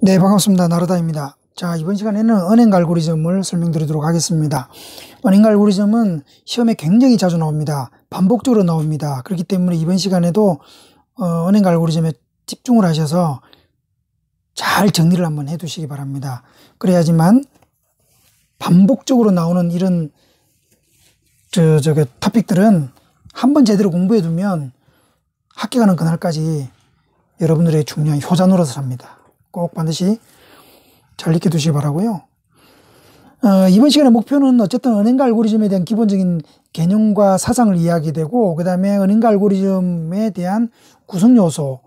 네, 반갑습니다. 나르다입니다. 자, 이번 시간에는 은행 알고리즘을 설명드리도록 하겠습니다. 은행 알고리즘은 시험에 굉장히 자주 나옵니다. 반복적으로 나옵니다. 그렇기 때문에 이번 시간에도 어, 은행 알고리즘에 집중을 하셔서 잘 정리를 한번 해두시기 바랍니다. 그래야지만 반복적으로 나오는 이런 저, 저게 토픽들은 한번 제대로 공부해두면 합격하는 그날까지 여러분들의 중요한 효자 노릇을 합니다. 꼭 반드시 잘 익혀 두시기 바라고요. 어, 이번 시간의 목표는 어쨌든 은행가 알고리즘에 대한 기본적인 개념과 사상을 이야기되고 그 다음에 은행가 알고리즘에 대한 구성 요소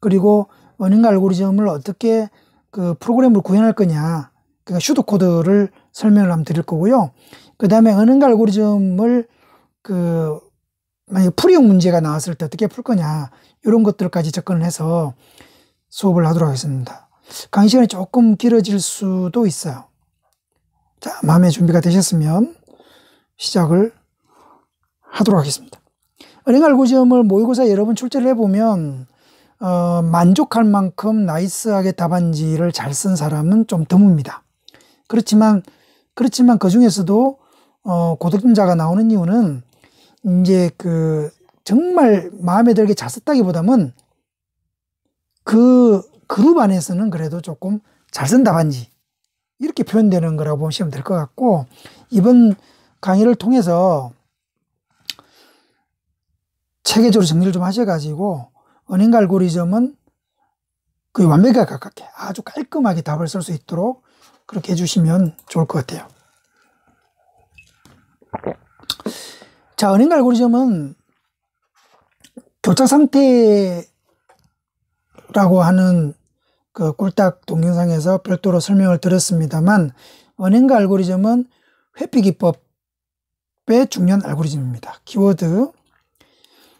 그리고 은행가 알고리즘을 어떻게 그 프로그램을 구현할 거냐 그러니까 슈도 코드를 설명을 한번 드릴 거고요. 그 다음에 은행가 알고리즘을 그 만약에 풀이용 문제가 나왔을 때 어떻게 풀 거냐 이런 것들까지 접근을 해서 수업을 하도록 하겠습니다. 강의 시간이 조금 길어질 수도 있어요. 자, 마음의 준비가 되셨으면 시작을 하도록 하겠습니다. 은행 알고지엄을 모의고사 여러 번 출제를 해보면 어, 만족할 만큼 나이스하게 답안지를 잘 쓴 사람은 좀 드뭅니다. 그렇지만 그렇지만 그 중에서도 어, 고득점자가 나오는 이유는 이제 그 정말 마음에 들게 잘 썼다기보다는 그 그룹 안에서는 그래도 조금 잘 쓴다 반지 이렇게 표현되는 거라고 보시면 될 것 같고 이번 강의를 통해서 체계적으로 정리를 좀 하셔가지고 은행 갈고리즘은 그 완벽하게 가깝게 아주 깔끔하게 답을 쓸 수 있도록 그렇게 해주시면 좋을 것 같아요. 자, 은행 알고리즘은 교착 상태에 라고 하는 그 꿀딱 동영상에서 별도로 설명을 드렸습니다만 은행가 알고리즘은 회피 기법의 중요한 알고리즘입니다. 키워드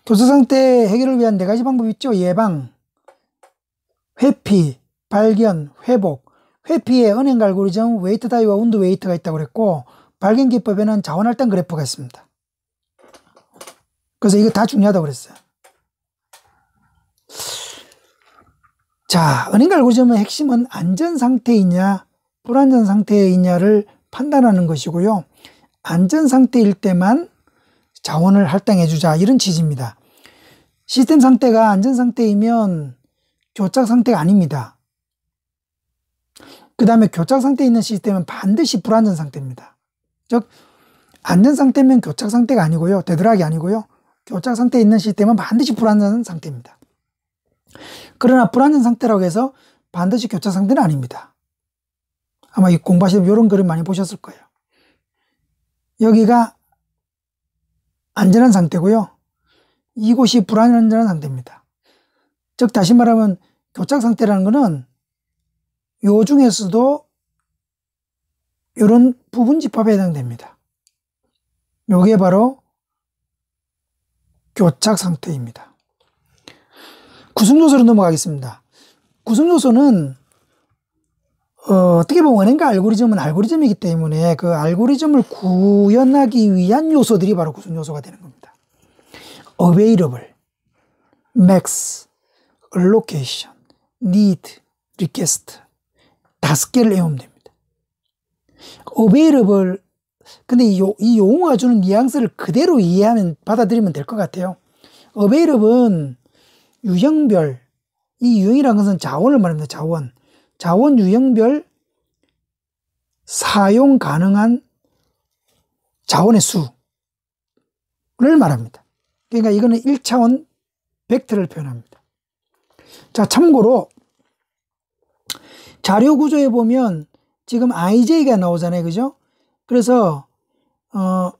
도서상 태 해결을 위한 네 가지 방법이 있죠. 예방, 회피, 발견, 회복. 회피에 은행 가 알고리즘 웨이트 다이와 운드 웨이트가 있다고 그랬고 발견 기법에는 자원할당 그래프가 있습니다. 그래서 이거 다 중요하다고 그랬어요. 자, 은행 갈고점의 핵심은 안전 상태이냐, 불안전 상태이냐를 판단하는 것이고요. 안전 상태일 때만 자원을 할당해 주자 이런 취지입니다. 시스템 상태가 안전 상태이면 교착 상태가 아닙니다. 그 다음에 교착 상태에 있는 시스템은 반드시 불안전 상태입니다. 즉 안전 상태면 교착 상태가 아니고요. 되드락이 아니고요. 교착 상태에 있는 시스템은 반드시 불안전 상태입니다. 그러나 불안정 상태라고 해서 반드시 교차 상태는 아닙니다. 아마 공부하시면 이런 글을 많이 보셨을 거예요. 여기가 안전한 상태고요. 이곳이 불안전한 상태입니다. 즉 다시 말하면 교착 상태라는 것은 요 중에서도 이런 부분 집합에 해당됩니다. 요게 바로 교착 상태입니다. 구성 요소로 넘어가겠습니다. 구성 요소는 어, 떻게 보면 은행가 알고리즘은 알고리즘이기 때문에 그 알고리즘을 구현하기 위한 요소들이 바로 구성 요소가 되는 겁니다. available, max, l o c a t i o n need, request 다섯 개를 외우면 됩니다. available 근데 이, 이 용어가 주는 뉘앙스를 그대로 이해하면 받아들이면 될 것 같아요. available은 유형별 이 유형이라는 것은 자원을 말합니다. 자원. 자원 유형별 사용 가능한 자원의 수를 말합니다. 그러니까 이거는 1차원 벡터를 표현합니다. 자, 참고로 자료 구조에 보면 지금 IJ가 나오잖아요. 그죠? 그래서 어,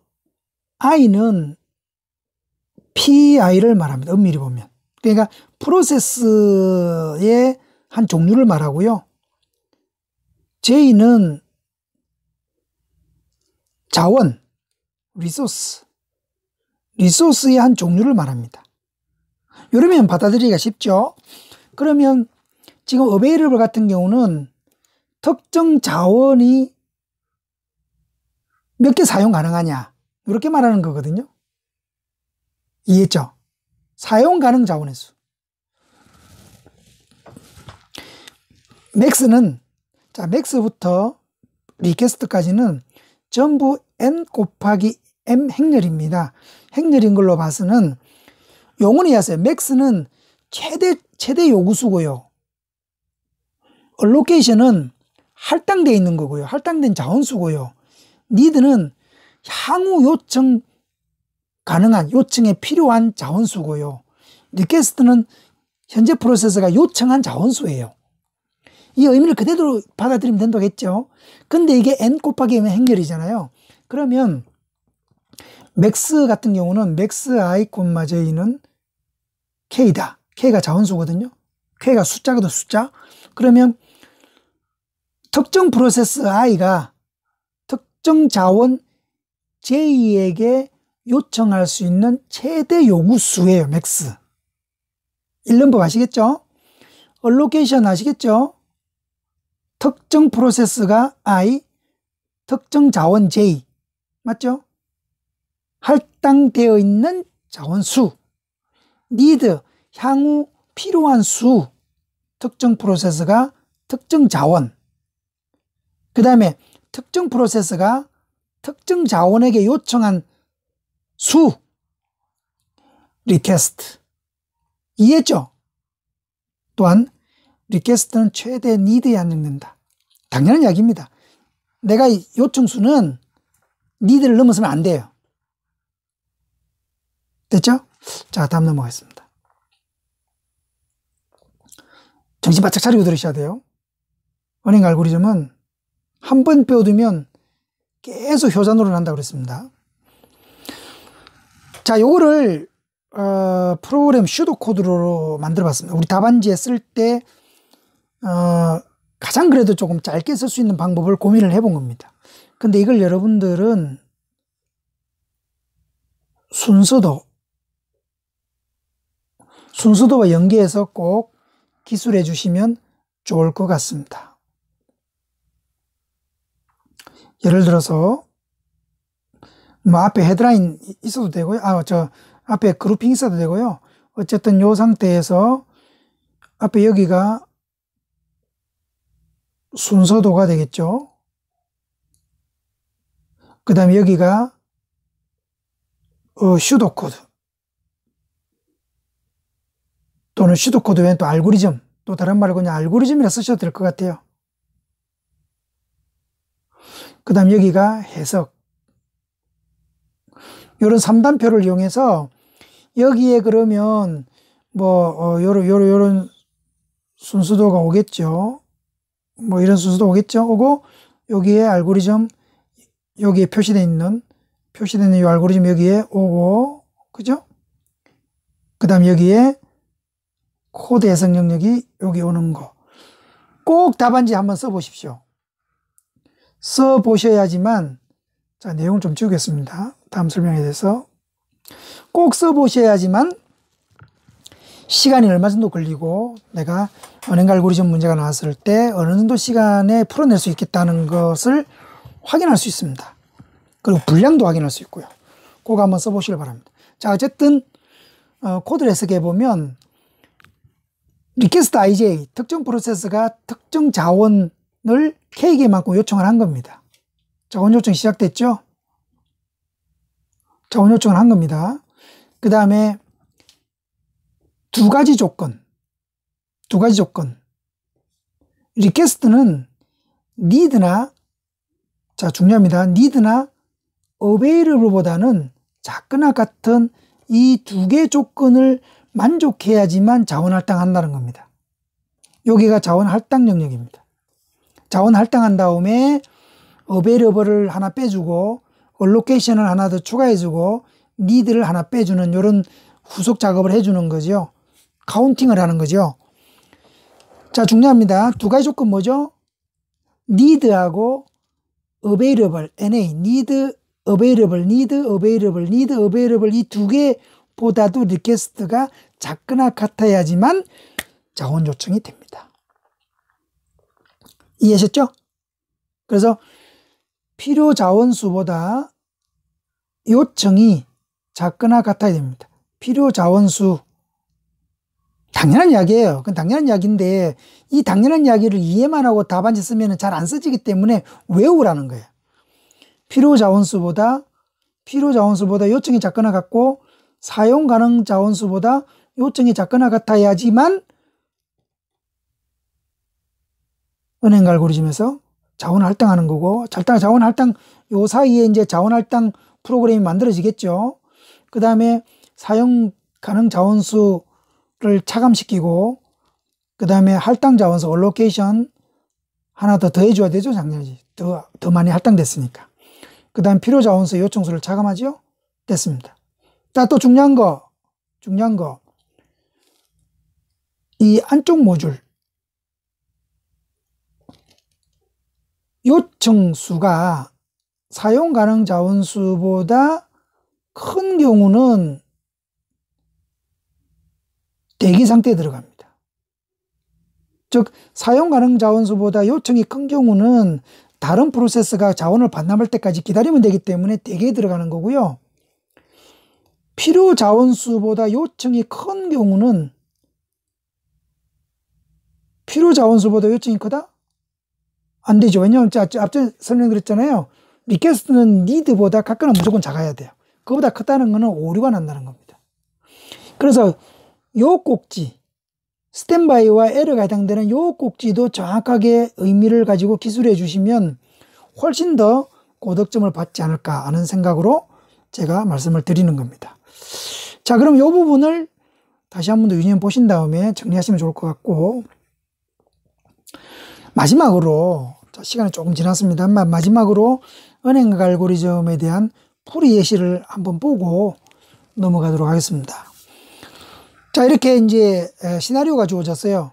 I는 PI를 말합니다. 엄밀히 보면. 그러니까 프로세스의 한 종류를 말하고요. J는 자원, 리소스, 리소스의 한 종류를 말합니다. 이러면 받아들이기가 쉽죠. 그러면 지금 어베이러블 같은 경우는 특정 자원이 몇 개 사용 가능하냐 이렇게 말하는 거거든요. 이해했죠? 사용 가능 자원의 수. 맥스는 자, 맥스부터 리퀘스트까지는 전부 n 곱하기 m 행렬입니다. 행렬인 걸로 봐서는 용언이 하세요. 맥스는 최대 최대 요구수고요. 얼로케이션은 할당돼 있는 거고요. 할당된 자원수고요. 니드는 향후 요청 가능한 요청에 필요한 자원수고요. 리퀘스트는 현재 프로세서가 요청한 자원수예요. 이 의미를 그대로 받아들이면 된다겠죠. 근데 이게 n 곱하기 m 행렬이잖아요. 그러면 맥스 같은 경우는 맥스 i 콤마 j는 k다. k가 자원수거든요. k가 숫자거든 숫자. 그러면 특정 프로세스 i가 특정 자원 j에게 요청할 수 있는 최대 요구 수예요, 맥스. 1넘버 아시겠죠? 얼로케이션 아시겠죠? 특정 프로세스가 I, 특정 자원 J, 맞죠? 할당되어 있는 자원 수, need, 향후 필요한 수, 특정 프로세스가 특정 자원, 그 다음에 특정 프로세스가 특정 자원에게 요청한 수 리퀘스트 이해죠 또한 리퀘스트는 최대 니드에 안 읽는다. 당연한 이야기입니다. 내가 요청수는 니드를 넘어서면 안 돼요. 됐죠? 자, 다음 넘어가겠습니다. 정신 바짝 차리고 들으셔야 돼요. 어행 알고리즘은 한번 배워두면 계속 효자 노를 한다고 그랬습니다. 자, 요거를 어, 프로그램 슈도 코드로 만들어 봤습니다. 우리 답안지에 쓸때 어, 가장 그래도 조금 짧게 쓸 수 있는 방법을 고민을 해 본 겁니다. 근데 이걸 여러분들은 순서도순서도와 연계해서 꼭 기술해 주시면 좋을 것 같습니다. 예를 들어서 뭐 앞에 헤드라인 있어도 되고요. 아, 저 앞에 그룹핑 있어도 되고요. 어쨌든 요 상태에서 앞에 여기가 순서도가 되겠죠. 그 다음에 여기가 어, 슈도 코드 또는 슈도 코드 외엔 또 알고리즘 또 다른 말로 그냥 알고리즘이라 쓰셔도 될 것 같아요. 그 다음 여기가 해석 요런 3단표를 이용해서 여기에 그러면 뭐 어, 요런 요런 요런 순수도가 오겠죠. 뭐 이런 순수도 오겠죠. 오고 여기에 알고리즘 여기에 표시되어 있는 표시되어 있는 이 알고리즘 여기에 오고 그죠? 그다음 여기에 코드 해석 영역이 여기 오는 거. 꼭 답안지 한번 써보십시오. 써보셔야지만 자, 내용 좀 지우겠습니다. 다음 설명에 대해서 꼭 써보셔야지만 시간이 얼마 정도 걸리고 내가 은행갈고리즘 문제가 나왔을 때 어느 정도 시간에 풀어낼 수 있겠다는 것을 확인할 수 있습니다. 그리고 분량도 확인할 수 있고요. 꼭 한번 써보시길 바랍니다. 자, 어쨌든 어, 코드를 해석해 보면 리퀘스트 IJ 특정 프로세스가 특정 자원을 K에게만큼 요청을 한 겁니다. 자원 요청 시작됐죠? 자원 요청을 한 겁니다. 그 다음에 두 가지 조건. 두 가지 조건. 리퀘스트는 need나 자 중요합니다. need나 available보다는 작거나 같은 이 두개의 조건을 만족해야지만 자원 할당한다는 겁니다. 여기가 자원 할당 영역입니다. 자원 할당한 다음에 어베이러블을 하나 빼주고 얼로케이션을 하나 더 추가해주고 니드를 하나 빼주는 이런 후속 작업을 해주는 거죠. 카운팅을 하는 거죠. 자 중요합니다. 두 가지 조건 뭐죠? 니드하고어베 a i l NA, 니드 어베 available, need, a v a i 이두 개보다도 리퀘스트가 작거나 같아야지만 자원 요청이 됩니다. 이해하셨죠? 그래서 필요 자원수보다 요청이 작거나 같아야 됩니다. 필요 자원수. 당연한 이야기예요. 그건 당연한 이야기인데 이 당연한 이야기를 이해만 하고 답안지 쓰면 잘 안 써지기 때문에 외우라는 거예요. 필요 자원수보다 필요 자원수보다 요청이 작거나 같고 사용 가능 자원수보다 요청이 작거나 같아야지만 은행 갈고리즘에서 자원할당하는 거고 절당 자원할당 요 사이에 이제 자원할당 프로그램이 만들어지겠죠. 그 다음에 사용 가능 자원수를 차감시키고 그 다음에 할당 자원수 얼로케이션 하나 더 더해줘야 되죠 작년이 더, 더 많이 할당됐으니까 그 다음 필요 자원수 요청수를 차감하죠 됐습니다 자또 중요한 거 중요한 거 이 안쪽 모듈 요청수가 사용 가능 자원수보다 큰 경우는 대기 상태에 들어갑니다. 즉, 사용 가능 자원수보다 요청이 큰 경우는 다른 프로세스가 자원을 반납할 때까지 기다리면 되기 때문에 대기에 들어가는 거고요. 필요 자원수보다 요청이 큰 경우는 필요 자원수보다 요청이 크다? 안 되죠. 왜냐하면 앞전 설명드렸잖아요. 리퀘스트는 니드보다 가끔은 무조건 작아야 돼요. 그보다 거 크다는 거는 오류가 난다는 겁니다. 그래서 요 꼭지, 스탠바이와 에러가 해당되는 요 꼭지도 정확하게 의미를 가지고 기술해 주시면 훨씬 더 고득점을 받지 않을까 하는 생각으로 제가 말씀을 드리는 겁니다. 자, 그럼 요 부분을 다시 한 번 더 유념 보신 다음에 정리하시면 좋을 것 같고 마지막으로 자, 시간이 조금 지났습니다만 마지막으로 은행 알고리즘에 대한 풀이 예시를 한번 보고 넘어가도록 하겠습니다. 자, 이렇게 이제 시나리오가 주어졌어요.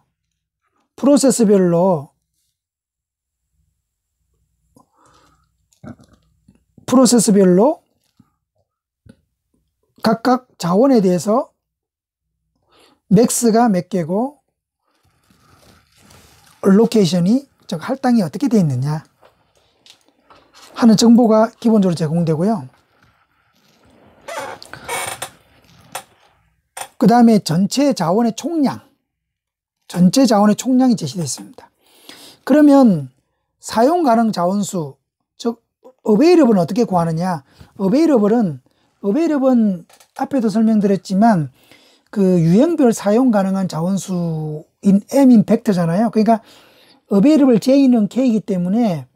프로세스별로 프로세스별로 각각 자원에 대해서 맥스가 몇 개고 로케이션이 즉 할당이 어떻게 되어 있느냐 하는 정보가 기본적으로 제공되고요. 그 다음에 전체 자원의 총량, 전체 자원의 총량이 제시되습니다 그러면 사용 가능 자원수, 즉 어베이러블은 어떻게 구하느냐? 어베이러블은 어베이러블은 앞에도 설명드렸지만 그 유형별 사용 가능한 자원수인 M인 벡터잖아요. 그러니까 a v a i 제이는 K이기 때문에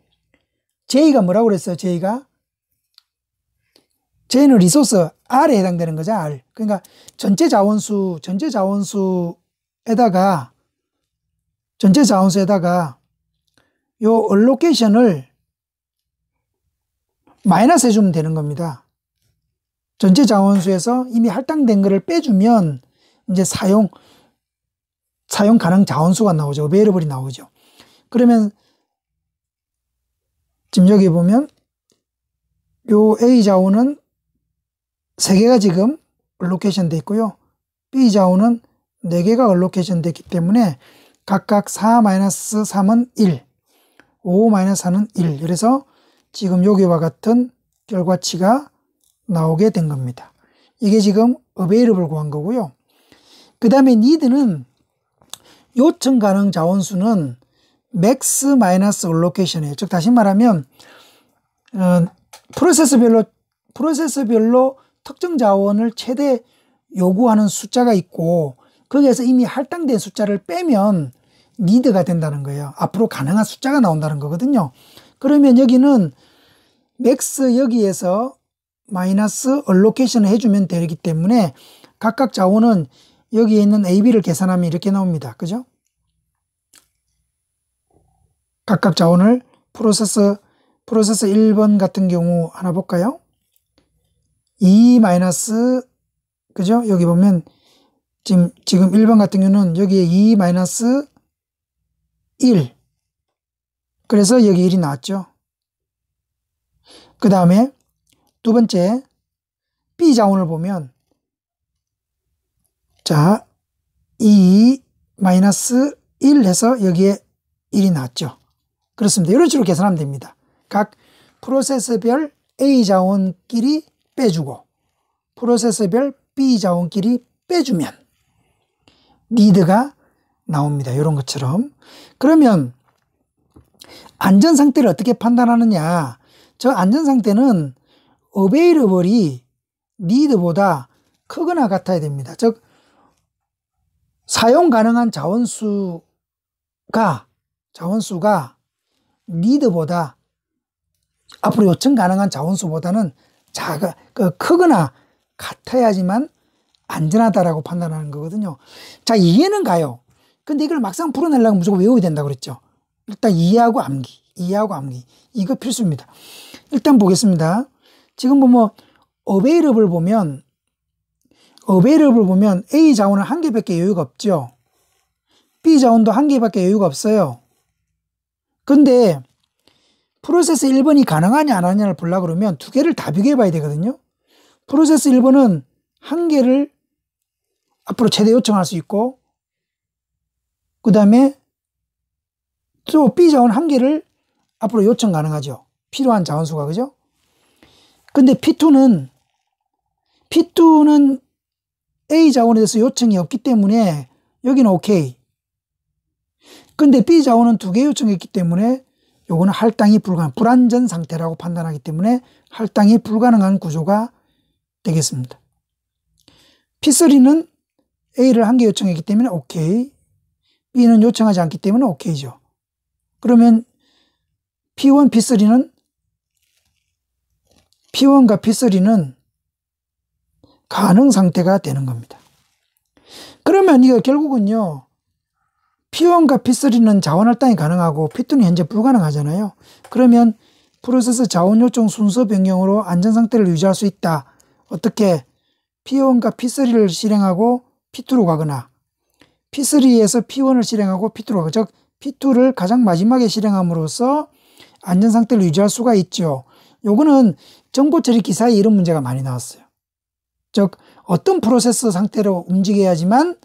제이가 뭐라고 그랬어요? 제이가제이는 리소스 R에 해당되는 거죠. R. 그러니까 전체 자원수, 전체 자원수에다가 전체 자원수에다가 요 allocation을 마이너스 해주면 되는 겁니다. 전체 자원수에서 이미 할당된 거를 빼주면 이제 사용 사용 가능 자원수가 나오죠. 어베이러블이 나오죠. 그러면 지금 여기 보면 요 A 자원는 3개가 지금 얼로케이션 돼 있고요. B 자원는 4개가 얼로케이션 됐기 때문에 각각 4-3은 1, 5-4는 1. 그래서 지금 여기와 같은 결과치가 나오게 된 겁니다. 이게 지금 available 구한 거고요. 그 다음에 need는 요청 가능 자원수는 맥스 마이너스 올로케이션이에요. 즉 다시 말하면 어, 프로세스별로 프로세스별로 특정 자원을 최대 요구하는 숫자가 있고 거기에서 이미 할당된 숫자를 빼면 니드가 된다는 거예요. 앞으로 가능한 숫자가 나온다는 거거든요. 그러면 여기는 맥스 여기에서 마이너스 얼로케이션을 해주면 되기 때문에 각각 자원은 여기에 있는 AB를 계산하면 이렇게 나옵니다. 그죠? 각각 자원을 프로세서 프로세스 1번 같은 경우 하나 볼까요? 2 마이너스 그죠? 여기 보면 지금 지금 1번 같은 경우는 여기에 2 마이너스 1 그래서 여기 1이 나왔죠. 그 다음에 두 번째 B 자원을 보면 자2 마이너스 1 해서 여기에 1이 나왔죠. 그렇습니다. 이런 식으로 계산하면 됩니다. 각 프로세스별 A 자원끼리 빼주고 프로세스별 B 자원끼리 빼주면 니드가 나옵니다. 이런 것처럼 그러면 안전 상태를 어떻게 판단하느냐 저 안전 상태는 어베이러블이 니드보다 크거나 같아야 됩니다. 즉 사용 가능한 자원수가 자원수가 리드보다 앞으로 요청 가능한 자원수보다는 작아, 그 크거나 같아야지만 안전하다라고 판단하는 거거든요. 자, 이해는 가요. 근데 이걸 막상 풀어내려면 무조건 외워야 된다고 그랬죠. 일단 이해하고 암기, 이해하고 암기. 이거 필수입니다. 일단 보겠습니다. 지금 뭐, 뭐, 보면 어베이러블 보면 어베이러블 보면 A 자원은 한 개밖에 여유가 없죠. B 자원도 한 개밖에 여유가 없어요. 근데 프로세스 1번이 가능하냐 안 하냐를 볼라 그러면 두 개를 다 비교해 봐야 되거든요. 프로세스 1번은 한 개를 앞으로 최대 요청할 수 있고 그 다음에 또 B 자원 한 개를 앞으로 요청 가능하죠. 필요한 자원수가 그죠? 근데 P2는 P2는 A 자원에 대해서 요청이 없기 때문에 여기는 OK. 근데 B 자원은 두 개 요청했기 때문에 요거는 할당이 불가능, 불안전 상태라고 판단하기 때문에 할당이 불가능한 구조가 되겠습니다. P3는 A를 한 개 요청했기 때문에 OK, B는 요청하지 않기 때문에 OK죠. 그러면 P1, P3는 P1과 P3는 가능 상태가 되는 겁니다. 그러면 이거 결국은요, P1과 P3는 자원 할당이 가능하고 P2는 현재 불가능하잖아요. 그러면 프로세스 자원 요청 순서 변경으로 안전 상태를 유지할 수 있다. 어떻게 P1과 P3를 실행하고 P2로 가거나 P3에서 P1을 실행하고 P2로 가고 즉 P2를 가장 마지막에 실행함으로써 안전 상태를 유지할 수가 있죠. 요거는 정보 처리 기사에 이런 문제가 많이 나왔어요. 즉 어떤 프로세스 상태로 움직여야지만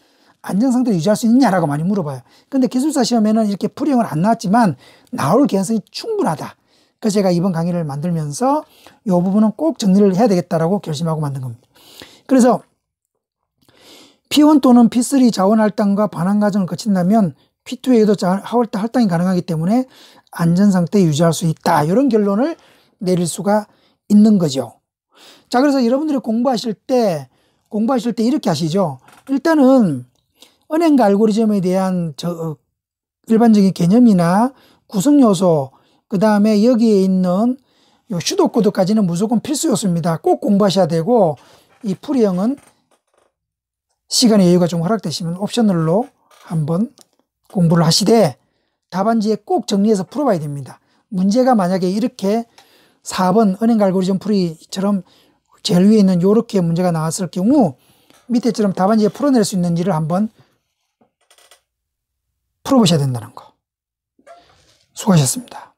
안정성도 유지할 수 있냐라고 많이 물어봐요. 근데 기술사 시험에는 이렇게 불이용을 안 나왔지만 나올 개연성이 충분하다. 그래서 제가 이번 강의를 만들면서 이 부분은 꼭 정리를 해야 되겠다라고 결심하고 만든 겁니다. 그래서 P1 또는 P3 자원 할당과 반환 과정을 거친다면 P2에도 하월당 할당이 가능하기 때문에 안전상태 유지할 수 있다. 이런 결론을 내릴 수가 있는 거죠. 자, 그래서 여러분들이 공부하실 때, 공부하실 때 이렇게 하시죠. 일단은 은행 알고리즘에 대한 저 어, 일반적인 개념이나 구성 요소, 그 다음에 여기에 있는 요 슈도 코드까지는 무조건 필수 였습니다꼭 공부하셔야 되고 이 풀이형은 시간의 여유가 좀 허락되시면 옵셔널로 한번 공부를 하시되 답안지에 꼭 정리해서 풀어봐야 됩니다. 문제가 만약에 이렇게 4번 은행 알고리즘 풀이처럼 제일 위에 있는 요렇게 문제가 나왔을 경우 밑에처럼 답안지에 풀어낼 수 있는 일을 한번 풀어보셔야 된다는 거. 수고하셨습니다.